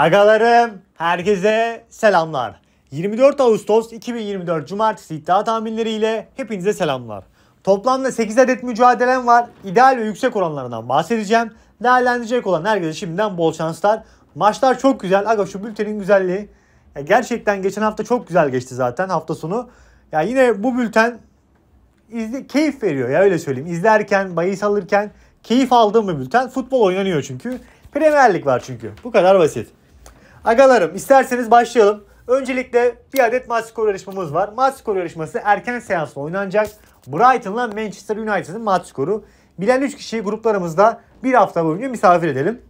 Agalarım herkese selamlar. 24 Ağustos 2024 Cumartesi iddia tahminleriyle hepinize selamlar. Toplamda 8 adet mücadelem var. İdeal ve yüksek oranlarından bahsedeceğim. Değerlendirecek olan herkese şimdiden bol şanslar. Maçlar çok güzel. Aga şu bültenin güzelliği. Ya gerçekten geçen hafta çok güzel geçti zaten hafta sonu. Ya yine bu bülten izle, keyif veriyor ya öyle söyleyeyim. İzlerken, bahis alırken keyif aldığım bir bülten. Futbol oynanıyor çünkü. Premier Lig var çünkü. Bu kadar basit. Agalarım isterseniz başlayalım. Öncelikle bir adet maç skoru yarışmamız var. Maç skoru yarışması erken seansla oynanacak. Brighton'la Manchester United'ın maç skoru. Bilen 3 kişiyi gruplarımızda bir hafta boyunca misafir edelim.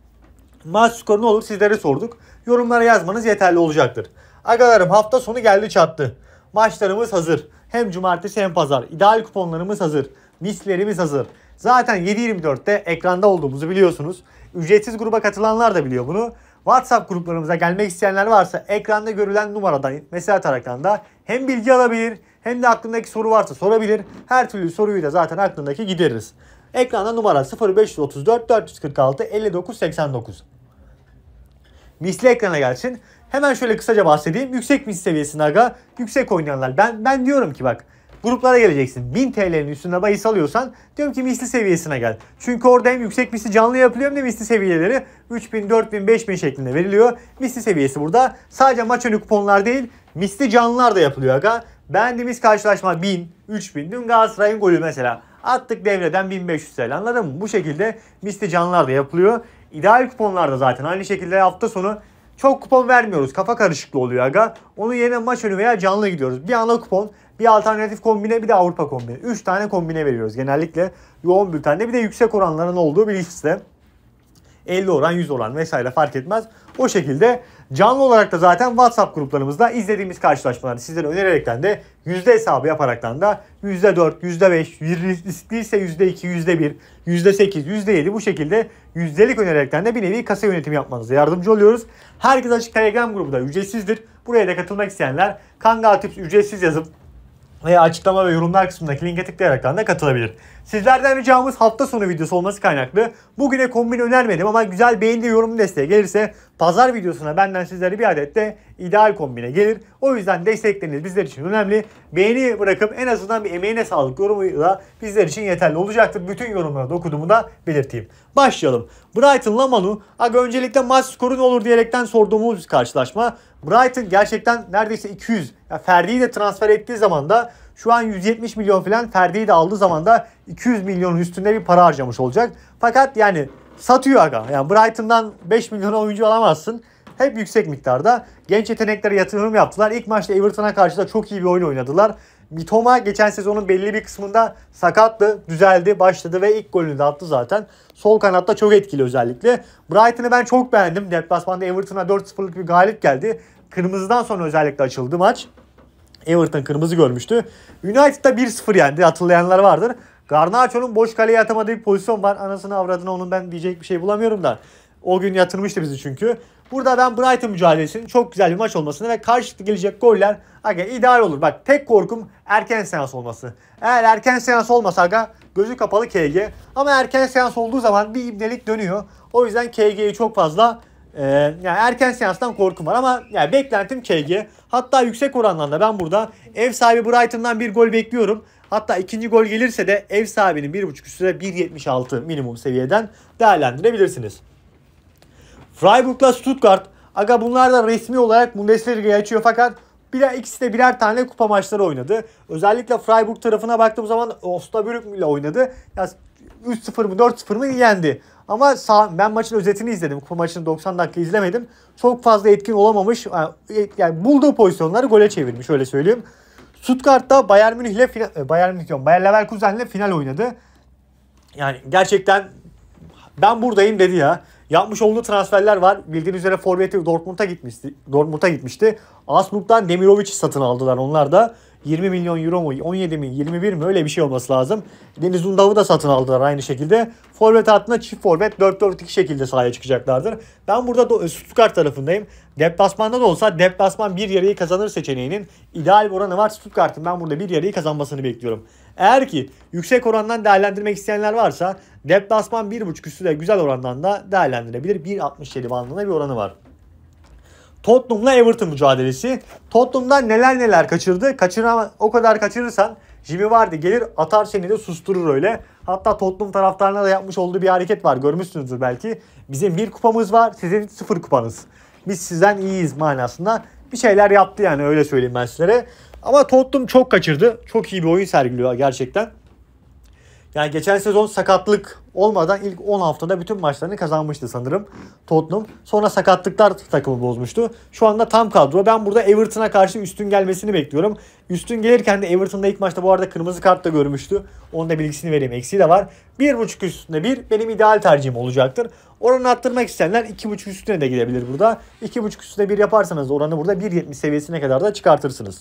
Maç skoru ne olur sizlere sorduk. Yorumlara yazmanız yeterli olacaktır. Agalarım hafta sonu geldi çattı. Maçlarımız hazır. Hem cumartesi hem pazar. İdeal kuponlarımız hazır. Mislerimiz hazır. Zaten 7.24'te ekranda olduğumuzu biliyorsunuz. Ücretsiz gruba katılanlar da biliyor bunu. WhatsApp gruplarımıza gelmek isteyenler varsa ekranda görülen numaradan mesaj atarak da hem bilgi alabilir hem de aklındaki soru varsa sorabilir. Her türlü soruyu da zaten aklındaki gideririz. Ekranda numara 0534 446 59 89. Misli ekrana gelsin. Hemen şöyle kısaca bahsedeyim. Yüksek misli seviyesinde aga yüksek oynayanlar. Ben ben diyorum ki bak Gruplara geleceksin. 1000 TL'nin üstünde bahis alıyorsan diyorum ki misli seviyesine gel. Çünkü orada hem yüksek misli canlı yapılıyor hem de misli seviyeleri 3000, 4000, 5000 şeklinde veriliyor. Misli seviyesi burada. Sadece maç önü kuponlar değil misli canlılar da yapılıyor aga. Beğendiğimiz karşılaşma 1000, 3000. Dün Galatasaray'ın golü mesela. Attık devreden 1500 TL anladın mı? Bu şekilde misli canlılar da yapılıyor. İdeal kuponlar da zaten aynı şekilde hafta sonu çok kupon vermiyoruz. Kafa karışıklığı oluyor aga. Onun yerine maç önü veya canlı gidiyoruz. Bir ana kupon bir alternatif kombine bir de Avrupa kombine. 3 tane kombine veriyoruz genellikle. Yoğun bültende bir de yüksek oranların olduğu bir liste. 50 oran, 100 oran vesaire fark etmez. O şekilde canlı olarak da zaten WhatsApp gruplarımızda izlediğimiz karşılaşmaları sizlere önererekten de yüzde hesabı yaparaktan da yüzde dört, yüzde beş, riskliyse yüzde iki, yüzde bir, yüzde sekiz, yüzde yedi bu şekilde yüzdelik önererekten de bir nevi kasa yönetimi yapmanıza yardımcı oluyoruz. Herkes açık Telegram grubu da ücretsizdir. Buraya da katılmak isteyenler Kangal Tips ücretsiz yazıp veya açıklama ve yorumlar kısmındaki linke tıklayarak da katılabilir. Sizlerden ricamız hafta sonu videosu olması kaynaklı. Bugüne kombin önermedim ama güzel beğeni yorum desteği gelirse pazar videosuna benden sizlere bir adet de ideal kombine gelir. O yüzden destekleriniz bizler için önemli. Beğeni bırakıp en azından bir emeğine sağlık yorumuyla bizler için yeterli olacaktır. Bütün yorumlara da okuduğumu da belirteyim. Başlayalım. brighton Manu. Aga öncelikle maç skoru ne olur diyerekten sorduğumuz karşılaşma. Brighton gerçekten neredeyse 200. Yani Ferdi'yi de transfer ettiği zaman da şu an 170 milyon falan Ferdi'yi de aldığı zaman da 200 milyonun üstünde bir para harcamış olacak. Fakat yani satıyor aga. Yani Brighton'dan 5 milyon oyuncu alamazsın. Hep yüksek miktarda. Genç yeteneklere yatırım yaptılar. İlk maçta Everton'a karşı da çok iyi bir oyun oynadılar. Mitoma geçen sezonun belli bir kısmında sakattı, düzeldi, başladı ve ilk golünü de attı zaten. Sol kanatta çok etkili özellikle. Brighton'ı ben çok beğendim. Deplasmanda Everton'a 4-0'lık bir galip geldi. Kırmızıdan sonra özellikle açıldı maç. Everton kırmızı görmüştü. United'da 1-0 yendi. Hatırlayanlar vardır. Garnacho'nun boş kaleye atamadığı bir pozisyon var. Anasını avradına onun ben diyecek bir şey bulamıyorum da. O gün yatırmıştı bizi çünkü. Burada ben Brighton mücadelesinin çok güzel bir maç olmasını ve karşılıklı gelecek goller aga ideal olur. Bak tek korkum erken seans olması. Eğer erken seans olmasa aga gözü kapalı KG. Ama erken seans olduğu zaman bir ibnelik dönüyor. O yüzden KG'yi çok fazla ee, yani erken seanstan korkum var ama yani beklentim KG. Hatta yüksek oranlarda ben burada ev sahibi Brighton'dan bir gol bekliyorum. Hatta ikinci gol gelirse de ev sahibinin 1.5 üstüne 1.76 minimum seviyeden değerlendirebilirsiniz. Freiburg'la Stuttgart. Aga bunlar da resmi olarak Bundesliga'ya açıyor fakat birer, ikisi de birer tane kupa maçları oynadı. Özellikle Freiburg tarafına baktığım zaman Osnabrück ile oynadı. Ya 3-0 mı 4-0 mı yendi. Ama sağ, ben maçın özetini izledim. Kupa maçını 90 dakika izlemedim. Çok fazla etkin olamamış. E, yani bulduğu pozisyonları gole çevirmiş öyle söyleyeyim. Stuttgart'ta Bayern Münih ile e, Bayern Münih diyorum. Bayer ile final oynadı. Yani gerçekten ben buradayım dedi ya. Yapmış olduğu transferler var. Bildiğiniz üzere Forvet'i Dortmund'a gitmişti. Dortmund'a gitmişti. Asmuk'tan Demirovic satın aldılar onlar da. 20 milyon euro mu 17 mi 21 mi öyle bir şey olması lazım. Deniz Undav'ı da satın aldılar aynı şekilde. Forvet hattında çift forvet 4-4-2 şekilde sahaya çıkacaklardır. Ben burada da Stuttgart tarafındayım. Deplasmanda da olsa deplasman bir yarıyı kazanır seçeneğinin ideal bir oranı var. Stuttgart'ın ben burada bir yarıyı kazanmasını bekliyorum. Eğer ki yüksek orandan değerlendirmek isteyenler varsa deplasman 1.5 üstü de güzel orandan da değerlendirebilir. 1.67 bandında bir oranı var. Tottenham'la Everton mücadelesi. Tottenham'dan neler neler kaçırdı. Kaçıran o kadar kaçırırsan Jimmy Vardy gelir atar seni de susturur öyle. Hatta Tottenham taraftarına da yapmış olduğu bir hareket var. Görmüşsünüzdür belki. Bizim bir kupamız var sizin sıfır kupanız. Biz sizden iyiyiz manasında. Bir şeyler yaptı yani öyle söyleyeyim ben sizlere. Ama Tottenham çok kaçırdı. Çok iyi bir oyun sergiliyor gerçekten. Yani geçen sezon sakatlık olmadan ilk 10 haftada bütün maçlarını kazanmıştı sanırım Tottenham. Sonra sakatlıklar takımı bozmuştu. Şu anda tam kadro. Ben burada Everton'a karşı üstün gelmesini bekliyorum. Üstün gelirken de Everton'da ilk maçta bu arada kırmızı kart da görmüştü. Onun da bilgisini vereyim. Eksiği de var. 1.5 üstünde 1 benim ideal tercihim olacaktır. Oranı arttırmak isteyenler 2.5 üstüne de gidebilir burada. 2.5 üstünde 1 yaparsanız oranı burada 1.70 seviyesine kadar da çıkartırsınız.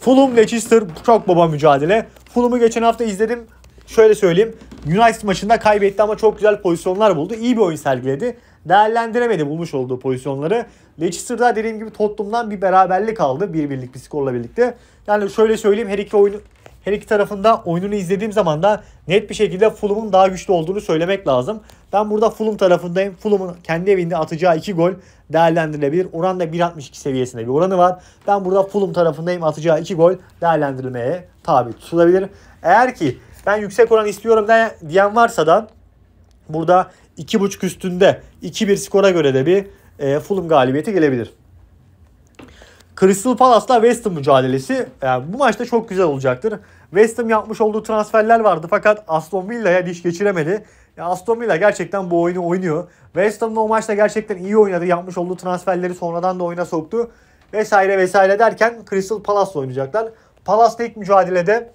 Fulham Leicester çok baba mücadele. Fulham'ı geçen hafta izledim. Şöyle söyleyeyim. United maçında kaybetti ama çok güzel pozisyonlar buldu. İyi bir oyun sergiledi. Değerlendiremedi bulmuş olduğu pozisyonları. Leicester'da dediğim gibi Tottenham'dan bir beraberlik aldı. Bir birlik bir skorla birlikte. Yani şöyle söyleyeyim her iki oyun her iki tarafında oyununu izlediğim zaman da net bir şekilde Fulham'ın daha güçlü olduğunu söylemek lazım. Ben burada Fulham tarafındayım. Fulham'ın kendi evinde atacağı iki gol değerlendirilebilir. Oran da 1.62 seviyesinde bir oranı var. Ben burada Fulham tarafındayım. Atacağı iki gol değerlendirilmeye tabi tutulabilir. Eğer ki ben yüksek oran istiyorum diyen varsa da burada 2.5 üstünde 2-1 skora göre de bir e, Fulham galibiyeti gelebilir. Crystal Palace'la West Ham mücadelesi yani bu maçta çok güzel olacaktır. West Ham yapmış olduğu transferler vardı fakat Aston Villa'ya diş geçiremedi. Ya Aston Villa gerçekten bu oyunu oynuyor. West Ham'ın o maçta gerçekten iyi oynadı. Yapmış olduğu transferleri sonradan da oyuna soktu. Vesaire vesaire derken Crystal Palace'la oynayacaklar. Palace'la ilk mücadelede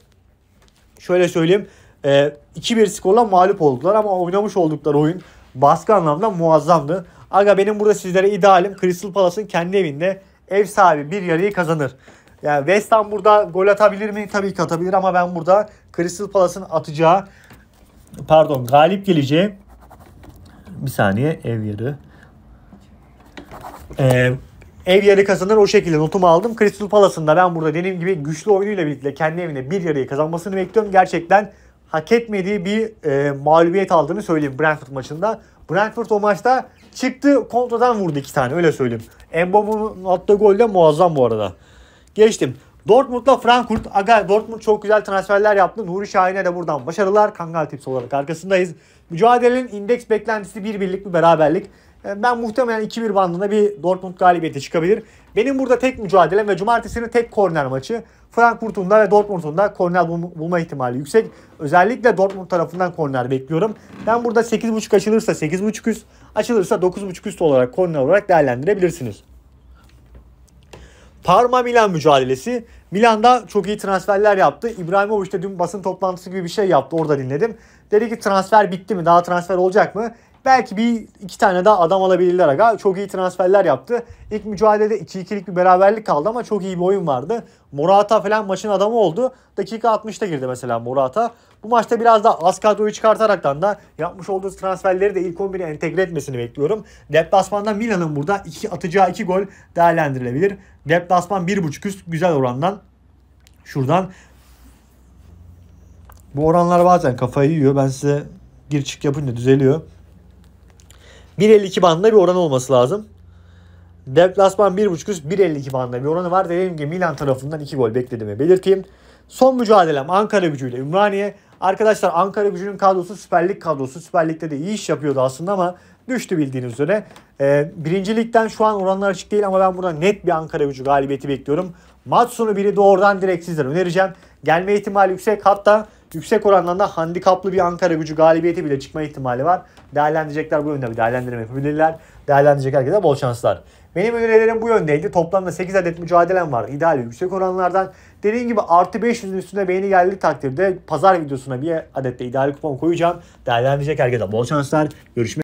şöyle söyleyeyim 2-1 e, skorla mağlup oldular ama oynamış oldukları oyun baskı anlamda muazzamdı. Aga benim burada sizlere idealim Crystal Palace'ın kendi evinde ev sahibi bir yarıyı kazanır. Yani West Ham burada gol atabilir mi? Tabii ki atabilir ama ben burada Crystal Palace'ın atacağı pardon galip geleceği bir saniye ev yarı ee, ev yarı kazanır o şekilde notumu aldım. Crystal Palace'ın da ben burada dediğim gibi güçlü oyunuyla birlikte kendi evine bir yarıyı kazanmasını bekliyorum. Gerçekten hak etmediği bir e, mağlubiyet aldığını söyleyeyim Brentford maçında. Brentford o maçta Çıktı kontradan vurdu iki tane öyle söyleyeyim. Mbappe'nin attığı gol de muazzam bu arada. Geçtim. Dortmund'la Frankfurt. Aga Dortmund çok güzel transferler yaptı. Nuri Şahin'e de buradan başarılar. Kangal Tips olarak arkasındayız. Mücadelenin indeks beklentisi bir birlik bir beraberlik. Ee, ben muhtemelen 2-1 bandında bir Dortmund galibiyeti çıkabilir. Benim burada tek mücadelem ve cumartesinin tek korner maçı. Frankfurt'un da ve Dortmund'un da korner bulma ihtimali yüksek. Özellikle Dortmund tarafından korner bekliyorum. Ben burada 8.5 açılırsa 8.5 üst, açılırsa 9.5 üst olarak korner olarak değerlendirebilirsiniz. Parma Milan mücadelesi. Milan'da çok iyi transferler yaptı. İbrahimovic de dün basın toplantısı gibi bir şey yaptı. Orada dinledim. Dedi ki transfer bitti mi? Daha transfer olacak mı? Belki bir iki tane daha adam alabilirler aga. Çok iyi transferler yaptı. İlk mücadelede 2-2'lik bir beraberlik kaldı ama çok iyi bir oyun vardı. Morata falan maçın adamı oldu. Dakika 60'ta girdi mesela Morata. Bu maçta biraz daha az kadroyu çıkartaraktan da yapmış olduğu transferleri de ilk 11'e entegre etmesini bekliyorum. Deplasman'da Milan'ın burada iki atacağı 2 gol değerlendirilebilir. Deplasman 1.5 üst güzel orandan. Şuradan bu oranlar bazen kafayı yiyor. Ben size gir çık yapınca düzeliyor. 1.52 bandında bir oran olması lazım. Deplasman 1.5 üst 1.52 bandında bir oranı var. Dediğim gibi Milan tarafından 2 gol beklediğimi belirteyim. Son mücadelem Ankara gücüyle Ümraniye. Arkadaşlar Ankara gücünün kadrosu Süper Lig kadrosu. Süper Lig'de de iyi iş yapıyordu aslında ama düştü bildiğiniz üzere. Ee, birinci ligden şu an oranlar açık değil ama ben burada net bir Ankara gücü galibiyeti bekliyorum. Maç sonu biri doğrudan direkt sizlere önereceğim. Gelme ihtimali yüksek hatta Yüksek oranlarda da handikaplı bir Ankara gücü galibiyeti bile çıkma ihtimali var. Değerlendirecekler bu yönde bir değerlendirme yapabilirler. Değerlendirecek herkese bol şanslar. Benim önerilerim bu yöndeydi. Toplamda 8 adet mücadelem var. İdeal yüksek oranlardan. Dediğim gibi artı 500'ün üstüne beğeni geldiği takdirde pazar videosuna bir adet de ideal kupon koyacağım. Değerlendirecek herkese bol şanslar. Görüşmek